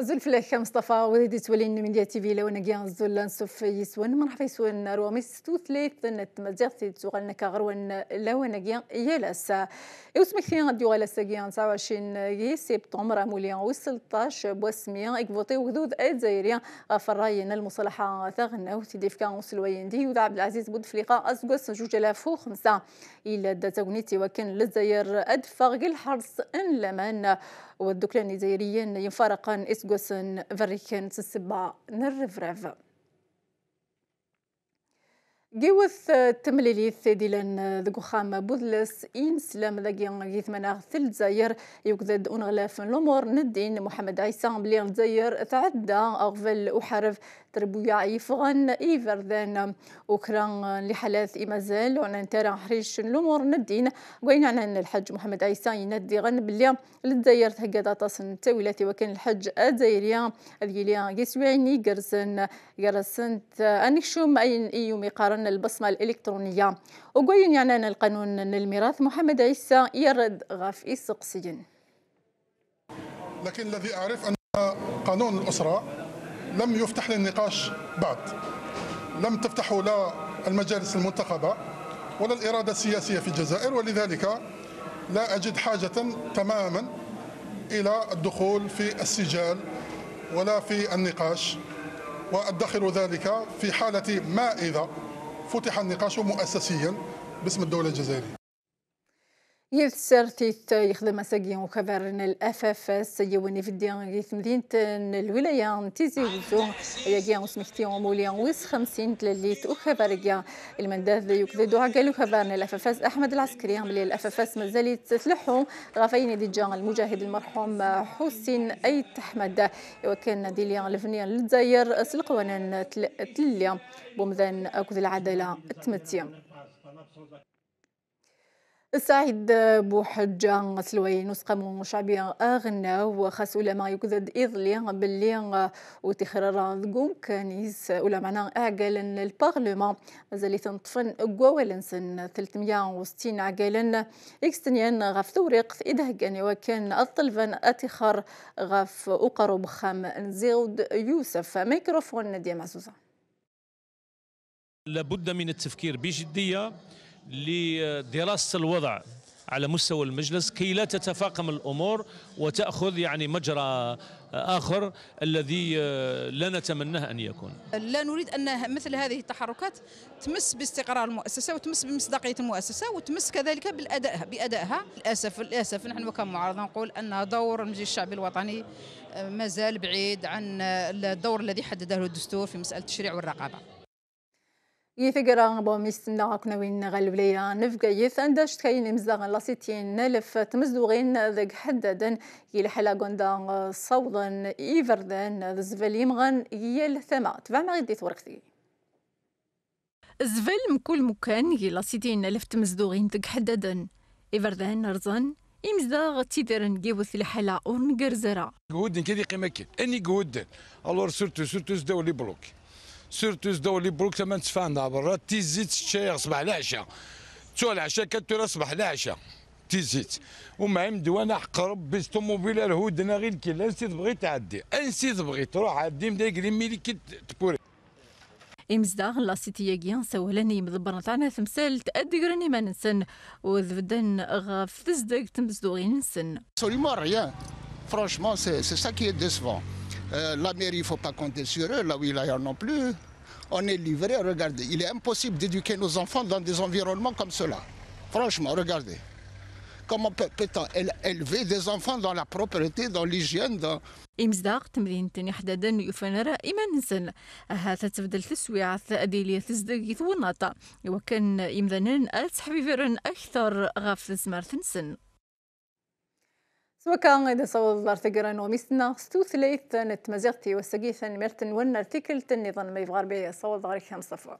زول في الاخر مصطفى وليدي تولي من ديال تي في لو كيان زول نسوف يسوان مرحبا يسون روامي ستو ثلاث ظن مزيغ سي تسوغل نكا غروان لو لاس يالاس يوسمك فين غادي يغالاس كي 29 غي سبتمبر مولي و 16 بوسمية اكفوتي وذود غفر راينا المصالحة ثغنا و وتديف كان وسلوين دي وذا عبد العزيز بوتفليقة اسكوس جوج الاف و خمسة الى وكان للزاير ادفا غير الحرص ان لمان والدكلان الجزائريين ينفرقا اسم gussen verrichten zu Sibba ne Rivrev. جيوث تمليلي ثدي ثديلا ذقخام بودلس إن سلام ذاقي يثمنا ثل زاير يوكذد أنغلاف لومور ندين محمد عيسى بلي زاير تعدى أغفل وحرف تربويا يفغن إيفردان أوكران لحالات إمازال وعن ترى حريش لومور ندين وين عن الحج محمد عيسى يندي غن بلي الجزائر تهقدا تصن تاولاتي وكان الحج أزايريا اللي يسوعني قرسن قرسنت أنكشوم أين إيومي قارن البصمة الإلكترونية وقوين يعنان القانون الميراث محمد عيسى يرد غاف إسقسيين لكن الذي أعرف أن قانون الأسرة لم يفتح للنقاش بعد لم تفتحه لا المجالس المنتخبة ولا الإرادة السياسية في الجزائر ولذلك لا أجد حاجة تماما إلى الدخول في السجال ولا في النقاش وأدخر ذلك في حالة ما إذا فتح النقاش مؤسسيا باسم الدولة الجزائرية تيت يخدم ساقيا وخبرنا الافاف يواني في الديان مدينة الولاية نتيزي وزو ياقيا وسمكتي وموليا ويس خمسين تلاليت وخبريا يكذي يكذد قالوا خبرنا الافاف احمد العسكري ملي الافاف مازال تسلحوا غافين دي جان المجاهد المرحوم حسين ايت احمد وكان ديليا الفنيا للجزائر سلقوانا تلليا بومذان اكذ العدالة التمتيا سعيد بوحجة سلوي نسخة من شعبية أغنى وخاص ما يكذد إضلي باللي وتخرر ذقو كنيس معنا أعقل البرلمان زالي تنطفن قوالنسن 360 عقل إكستنيان غاف ثوريق إدهقني وكان الطلفن أتخر غاف أقرب خام زيود يوسف ميكروفون نديم عزوزة لابد من التفكير بجدية لدراسة الوضع على مستوى المجلس كي لا تتفاقم الأمور وتأخذ يعني مجرى آخر الذي آه، لا نتمناه أن يكون لا نريد أن مثل هذه التحركات تمس باستقرار المؤسسة وتمس بمصداقية المؤسسة وتمس كذلك بادائها بأدائها للأسف للأسف نحن كمعارضه نقول أن دور المجلس الشعبي الوطني آه، مازال بعيد عن آه، الدور الذي حدده الدستور في مسألة التشريع والرقابة يثقرا بوميستنا كنا وين غلب غالبليا نفقا يثندش تكاين مزاغن ستين نلف تمزدوغين ذق حددا يلحلا قندا صوضا إيفردن زفل يمغن يل ثما تفهم غيدي ثورقتي زفل مكل مكان يلا ستين نلف تمزدوغين ذق حددا إيفردن رزن إمزداغ تيدرن جيوث الحلا أورن زرا قهودن كذي قيمة كين أني قهودن ألور سورتو سورتو زداو لي بلوك سيرتو الزدو لي بروك ما نتفاهمها برا تيزيت الشاي صباح العشاء تو العشاء كتورا صباح العشاء تيزيت ومعي مدوانا حق ربي الطوموبيل الهودنا غير كي انسيت بغيت تعدي انسيت بغيت تروح عدي مدا يقري ميلي كي تبوري إمزداغ لا سيتياكيان سولان مدبرنا تاعنا تمثال تأدقرني ما ننسن وذبدن غاف تزدق تمزدوغين نسن سوري مار rien franchement سي سا كي ديسفون Euh, la mairie, il ne faut pas compter sur eux, la wilaya non plus. On est livré, regardez, il est impossible d'éduquer nos enfants dans des environnements comme cela. Franchement, regardez. Comment peut-on élever des enfants dans la propreté, dans l'hygiène dans... إمزداغ تمرين تاني حدادا يوفان رائما نزل ها تتبدل تسويعات أديلية تزدقيت ونطا وكان إمذانن أتحبيفرن أكثر غاف تزمار تنسن وكان غيدا صوت دار تقرن وميسنا ستو ثليث نتمزيغتي وسقيثا ميرتن ون نظن ما بي صوت داري خمس صفوة